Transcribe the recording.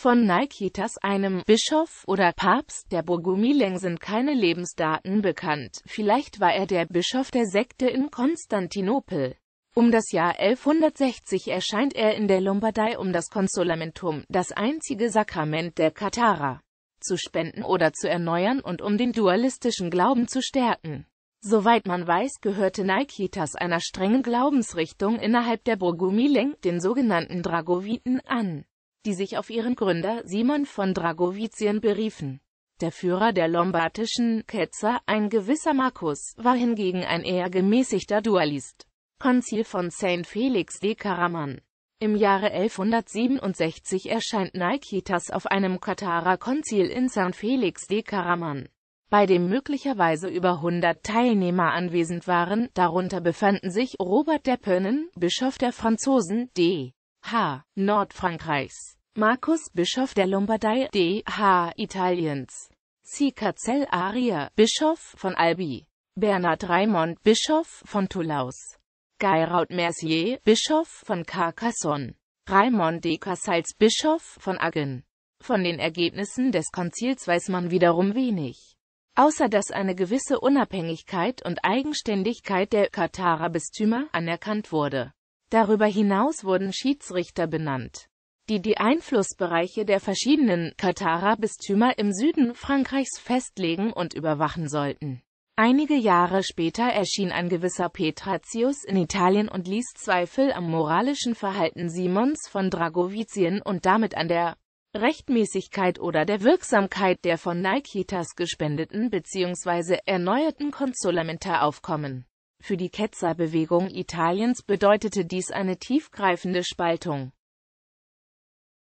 Von Nikitas, einem Bischof oder Papst der Burgumileng sind keine Lebensdaten bekannt, vielleicht war er der Bischof der Sekte in Konstantinopel. Um das Jahr 1160 erscheint er in der Lombardei, um das Consolamentum, das einzige Sakrament der Katharer, zu spenden oder zu erneuern und um den dualistischen Glauben zu stärken. Soweit man weiß, gehörte Nikitas einer strengen Glaubensrichtung innerhalb der Burgumileng, den sogenannten Dragoviten, an die sich auf ihren Gründer Simon von Dragowizien beriefen. Der Führer der lombardischen Ketzer, ein gewisser Markus, war hingegen ein eher gemäßigter Dualist. Konzil von St. Felix de Karaman Im Jahre 1167 erscheint Nikitas auf einem Katarer Konzil in St. Felix de Karaman, bei dem möglicherweise über 100 Teilnehmer anwesend waren, darunter befanden sich Robert der Pönnen, Bischof der Franzosen, d. H. Nordfrankreichs, Markus Bischof der Lombardei, D. H. Italiens, Cicazell Aria, Bischof von Albi, Bernhard Raimond, Bischof von Toulouse, Gayraud Mercier, Bischof von Carcassonne, Raimond de Cassals, Bischof von Agen. Von den Ergebnissen des Konzils weiß man wiederum wenig. Außer dass eine gewisse Unabhängigkeit und Eigenständigkeit der Katharer Bistümer anerkannt wurde. Darüber hinaus wurden Schiedsrichter benannt, die die Einflussbereiche der verschiedenen katara Bistümer im Süden Frankreichs festlegen und überwachen sollten. Einige Jahre später erschien ein gewisser Petratius in Italien und ließ Zweifel am moralischen Verhalten Simons von Dragovizien und damit an der Rechtmäßigkeit oder der Wirksamkeit der von Nikitas gespendeten bzw. erneuerten Konsulamenta aufkommen. Für die Ketzerbewegung Italiens bedeutete dies eine tiefgreifende Spaltung.